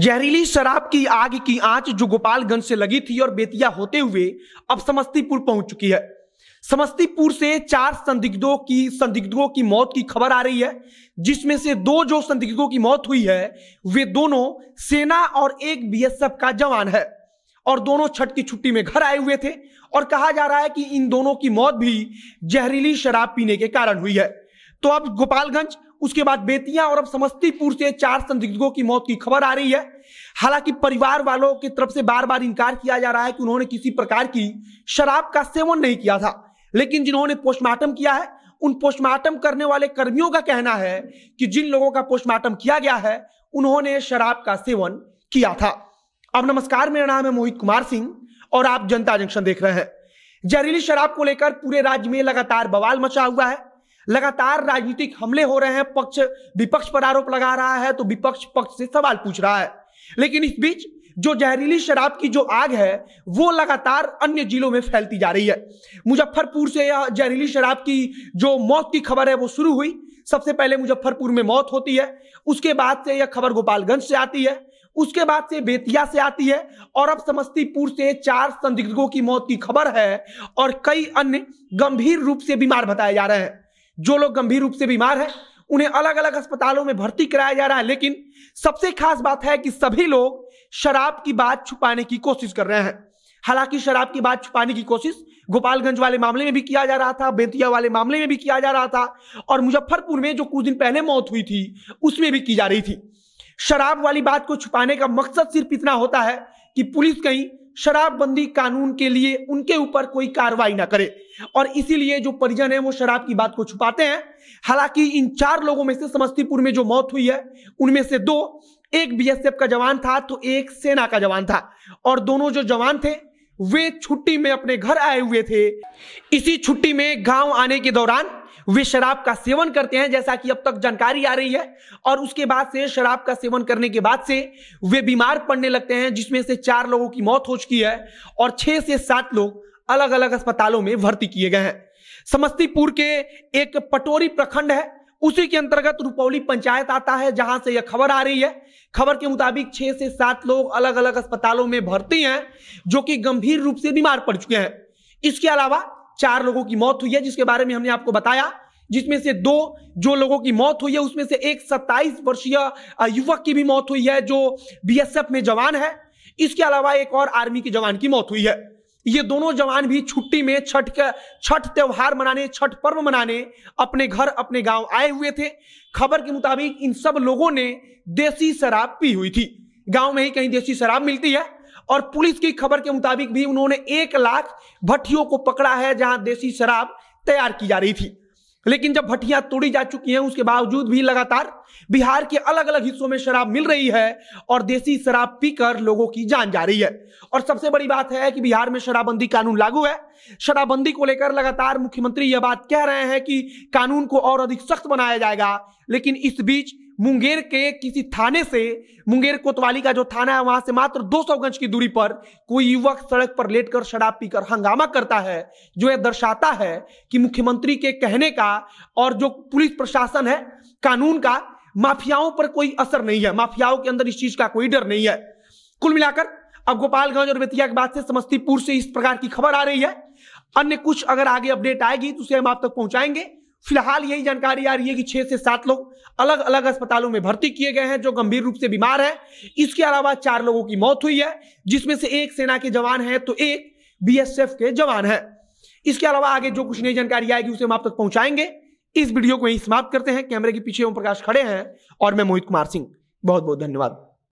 जहरीली शराब की आग की आंच जो गोपालगंज से लगी थी और बेतिया होते हुए अब समस्तीपुर पहुंच चुकी है समस्तीपुर से चार संदिग्धों की संदिग्धों की मौत की खबर आ रही है जिसमें से दो जो संदिग्धों की मौत हुई है वे दोनों सेना और एक बीएसएफ का जवान है और दोनों छठ की छुट्टी में घर आए हुए थे और कहा जा रहा है कि इन दोनों की मौत भी जहरीली शराब पीने के कारण हुई है तो अब गोपालगंज उसके बाद बेतिया और अब समस्तीपुर से चार संदिग्धों की मौत की खबर आ रही है हालांकि परिवार वालों की तरफ से बार बार इनकार किया जा रहा है कि उन्होंने किसी प्रकार की शराब का सेवन नहीं किया था लेकिन जिन्होंने पोस्टमार्टम किया है उन पोस्टमार्टम करने वाले कर्मियों का कहना है कि जिन लोगों का पोस्टमार्टम किया गया है उन्होंने शराब का सेवन किया था अब नमस्कार मेरा नाम है मोहित कुमार सिंह और आप जनता जंक्शन देख रहे हैं जहरीली शराब को लेकर पूरे राज्य में लगातार बवाल मचा हुआ है लगातार राजनीतिक हमले हो रहे हैं पक्ष विपक्ष पर आरोप लगा रहा है तो विपक्ष पक्ष से सवाल पूछ रहा है लेकिन इस बीच जो जहरीली शराब की जो आग है वो लगातार अन्य जिलों में फैलती जा रही है मुजफ्फरपुर से यह जहरीली शराब की जो मौत की खबर है वो शुरू हुई सबसे पहले मुजफ्फरपुर में मौत होती है उसके बाद से यह खबर गोपालगंज से आती है उसके बाद से बेतिया से आती है और अब समस्तीपुर से चार संदिग्धों की मौत की खबर है और कई अन्य गंभीर रूप से बीमार बताए जा रहे हैं जो लोग गंभीर रूप से बीमार हैं उन्हें अलग अलग अस्पतालों में भर्ती कराया जा रहा है लेकिन सबसे खास बात है कि सभी लोग शराब की बात छुपाने की कोशिश कर रहे हैं हालांकि शराब की बात छुपाने की कोशिश गोपालगंज वाले मामले में भी किया जा रहा था बेतिया वाले मामले में भी किया जा रहा था और मुजफ्फरपुर में जो कुछ दिन पहले मौत हुई थी उसमें भी की जा रही थी शराब वाली बात को छुपाने का मकसद सिर्फ इतना होता है कि पुलिस कहीं शराबबंदी कानून के लिए उनके ऊपर कोई कार्रवाई ना करे और इसीलिए जो परिजन है वो शराब की बात को छुपाते हैं हालांकि इन चार लोगों में से समस्तीपुर में जो मौत हुई है उनमें से दो एक बीएसएफ का जवान था तो एक सेना का जवान था और दोनों जो जवान थे वे छुट्टी में अपने घर आए हुए थे इसी छुट्टी में गांव आने के दौरान वे शराब का सेवन करते हैं जैसा कि अब तक जानकारी आ रही है और उसके बाद से शराब का सेवन करने के बाद से वे बीमार पड़ने लगते हैं जिसमें से चार लोगों की मौत हो चुकी है और छह से सात लोग अलग अलग अस्पतालों में भर्ती किए गए हैं समस्तीपुर के एक पटोरी प्रखंड है उसी के अंतर्गत रुपौली पंचायत आता है जहां से यह खबर आ रही है खबर के मुताबिक छह से सात लोग अलग अलग अस्पतालों में भर्ती हैं जो कि गंभीर रूप से बीमार पड़ चुके हैं इसके अलावा चार लोगों की मौत हुई है जिसके बारे में हमने आपको बताया जिसमें से दो जो लोगों की मौत हुई है उसमें से एक 27 वर्षीय युवक की भी मौत हुई है जो बीएसएफ में जवान है इसके अलावा एक और आर्मी के जवान की मौत हुई है ये दोनों जवान भी छुट्टी में छठ का छठ त्योहार मनाने छठ पर्व मनाने अपने घर अपने गांव आए हुए थे खबर के मुताबिक इन सब लोगों ने देसी शराब पी हुई थी गांव में ही कहीं देसी शराब मिलती है और पुलिस की खबर के मुताबिक भी उन्होंने एक लाख भट्टियों को पकड़ा है जहां देसी शराब तैयार की जा रही थी लेकिन जब भट्टियां तोड़ी जा चुकी हैं उसके बावजूद भी लगातार बिहार के अलग अलग हिस्सों में शराब मिल रही है और देसी शराब पीकर लोगों की जान जा रही है और सबसे बड़ी बात है कि बिहार में शराबबंदी कानून लागू है शराबबंदी को लेकर लगातार मुख्यमंत्री यह बात कह रहे हैं कि कानून को और अधिक सख्त बनाया जाएगा लेकिन इस बीच मुंगेर के किसी थाने से मुंगेर कोतवाली का जो थाना है वहां से मात्र 200 गज की दूरी पर कोई युवक सड़क पर लेटकर शराब पीकर हंगामा करता है जो यह दर्शाता है कि मुख्यमंत्री के कहने का और जो पुलिस प्रशासन है कानून का माफियाओं पर कोई असर नहीं है माफियाओं के अंदर इस चीज का कोई डर नहीं है कुल मिलाकर अब गोपालगंज और बेतिया के बाद से समस्तीपुर से इस प्रकार की खबर आ रही है अन्य कुछ अगर आगे अपडेट आएगी तो उसे हम आप तक पहुंचाएंगे फिलहाल यही जानकारी आ रही है कि छह से सात लोग अलग अलग अस्पतालों में भर्ती किए गए हैं जो गंभीर रूप से बीमार है इसके अलावा चार लोगों की मौत हुई है जिसमें से एक सेना के जवान है तो एक बीएसएफ के जवान है इसके अलावा आगे जो कुछ नई जानकारी आएगी उसे हम आप तक पहुंचाएंगे इस वीडियो को यही समाप्त करते हैं कैमरे के पीछे ओम प्रकाश खड़े हैं और मैं मोहित कुमार सिंह बहुत बहुत धन्यवाद